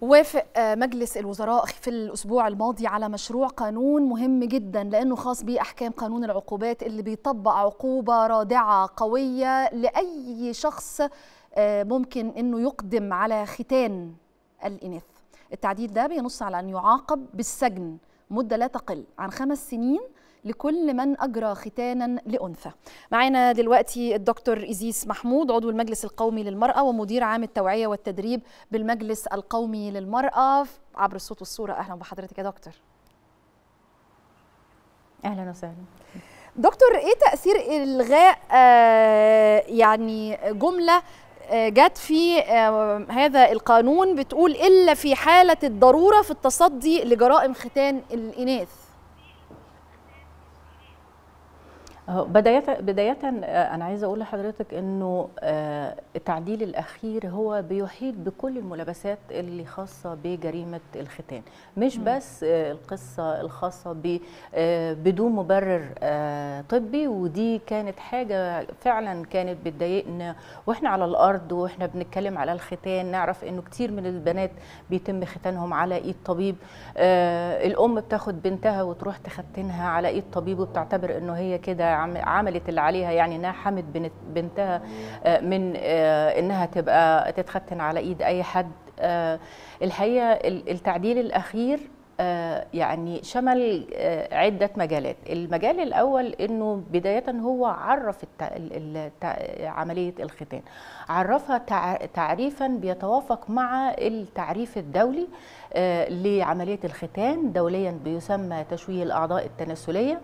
وافق آه، مجلس الوزراء في الأسبوع الماضي على مشروع قانون مهم جدا لأنه خاص بأحكام قانون العقوبات اللي بيطبق عقوبة رادعة قوية لأي شخص آه، ممكن أنه يقدم على ختان الإناث التعديل ده بينص على أن يعاقب بالسجن مدة لا تقل عن خمس سنين لكل من أجرى ختانا لأنثى معانا دلوقتي الدكتور ايزيس محمود عضو المجلس القومي للمرأة ومدير عام التوعية والتدريب بالمجلس القومي للمرأة عبر الصوت والصورة أهلا بحضرتك يا دكتور أهلا وسهلا دكتور ايه تاثير الغاء آه يعني جمله آه جت في آه هذا القانون بتقول الا في حاله الضروره في التصدي لجرائم ختان الاناث بداية بداية آه، أنا عايزة أقول لحضرتك إنه آه، التعديل الأخير هو بيحيط بكل الملابسات اللي خاصة بجريمة الختان، مش بس آه، القصة الخاصة بدون مبرر طبي ودي كانت حاجة فعلا كانت بتضايقنا وإحنا على الأرض وإحنا بنتكلم على الختان نعرف إنه كتير من البنات بيتم ختانهم على إيد طبيب، الأم بتاخد بنتها وتروح تختنها على إيد طبيب وبتعتبر إنه هي كده عملت اللي عليها يعني انها حمت بنتها آه، من آه، انها تبقى تتختن على ايد اي حد آه، الحقيقه التعديل الاخير يعني شمل عدة مجالات المجال الأول أنه بداية هو عرف عملية الختان عرفها تعريفا بيتوافق مع التعريف الدولي لعملية الختان دوليا بيسمى تشويه الأعضاء التناسلية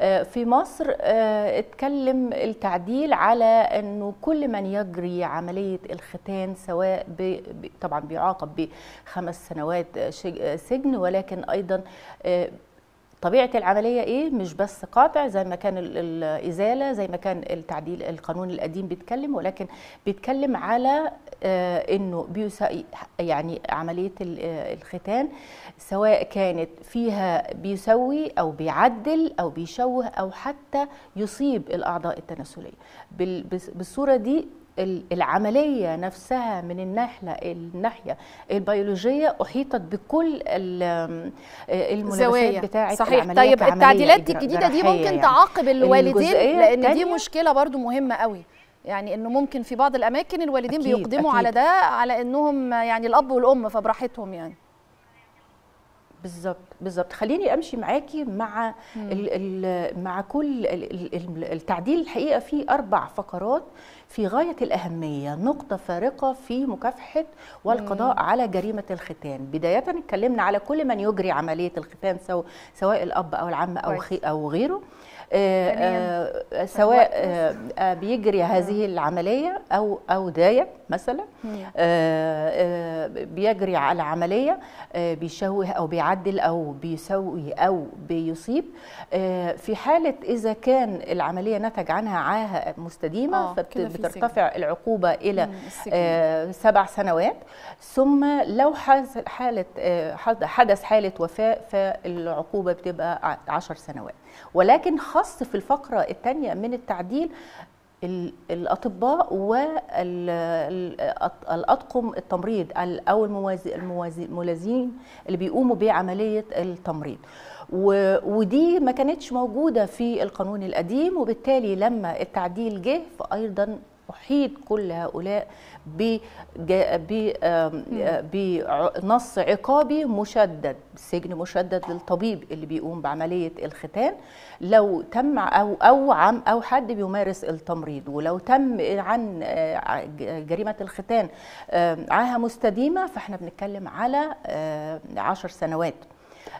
آه، في مصر آه، اتكلم التعديل على انه كل من يجري عمليه الختان سواء طبعا بيعاقب بخمس سنوات آه، سجن ولكن ايضا طبيعه العمليه ايه مش بس قاطع زي ما كان الازاله زي ما كان التعديل القانون القديم بيتكلم ولكن بيتكلم على آه، انه يعني عمليه آه، الختان سواء كانت فيها بيسوي او بيعدل او بيشوه او حتى يصيب الاعضاء التناسليه بالصوره دي العملية نفسها من الناحية الناحية البيولوجية أحيطت بكل الزوايا بتاعة صحيح العملية طيب التعديلات الجديدة دي ممكن يعني. تعاقب الوالدين لأن دي مشكلة برضو مهمة قوي يعني انه ممكن في بعض الاماكن الوالدين أكيد بيقدموا أكيد. على ده على انهم يعني الاب والام فبراحتهم يعني بالظبط بالظبط خليني امشي معاكي مع الـ الـ مع كل الـ التعديل الحقيقه في اربع فقرات في غايه الاهميه نقطه فارقه في مكافحه والقضاء مم. على جريمه الختان بدايه اتكلمنا على كل من يجري عمليه الختان سواء سواء الاب او العم او خي او غيره آه آه سواء آه،, آه بيجري هذه العمليه او او دايت مثلا آه، آه، بيجري على عمليه بيشوه او بيعمل بيعدل او بيسوي او بيصيب آه، في حاله اذا كان العمليه نتج عنها عاهه مستديمه آه، فبترتفع العقوبه الى آه، سبع سنوات ثم لو حاله حدث حاله وفاه فالعقوبه بتبقى عشر سنوات ولكن خاص في الفقره الثانيه من التعديل الاطباء والاطقم التمريض او الملازمين اللي بيقوموا بعمليه التمريض ودي ما كانتش موجوده في القانون القديم وبالتالي لما التعديل جه فايضا أحيط كل هؤلاء آه، بنص عقابي مشدد سجن مشدد للطبيب اللي بيقوم بعملية الختان لو تم أو أو عم أو حد بيمارس التمريض ولو تم عن آه، جريمة الختان عاهة مستديمة فاحنا بنتكلم على آه، عشر سنوات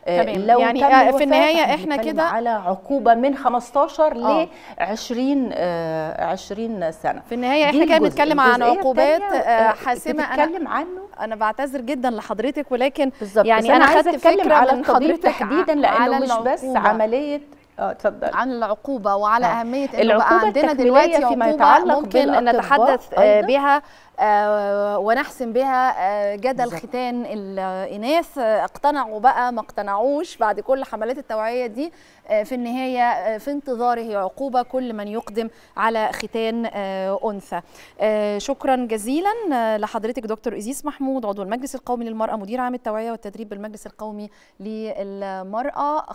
آه، تمام. لو يعني تم آه، في النهايه احنا كده على عقوبه من 15 ل 20 20 سنه في النهايه احنا كده بنتكلم عن عقوبات آه، حاسمه انا عنه انا بعتذر جدا لحضرتك ولكن بالزبط. يعني انا, أنا خدت اتكلم على من حضرتك تحديدا لانه مش بس عمليه اه عن العقوبه وعلى آه. اهميه انه بقى عندنا دلوقتي عقوبه فيما يتعلق ممكن نتحدث آه، بها آه، ونحسم بها آه، جدل ختان الاناث اقتنعوا بقى ما اقتنعوش بعد كل حملات التوعيه دي في النهايه في انتظاره عقوبه كل من يقدم على ختان انثى شكرا جزيلا لحضرتك دكتور ازيس محمود عضو المجلس القومي للمراه مدير عام التوعيه والتدريب بالمجلس القومي للمراه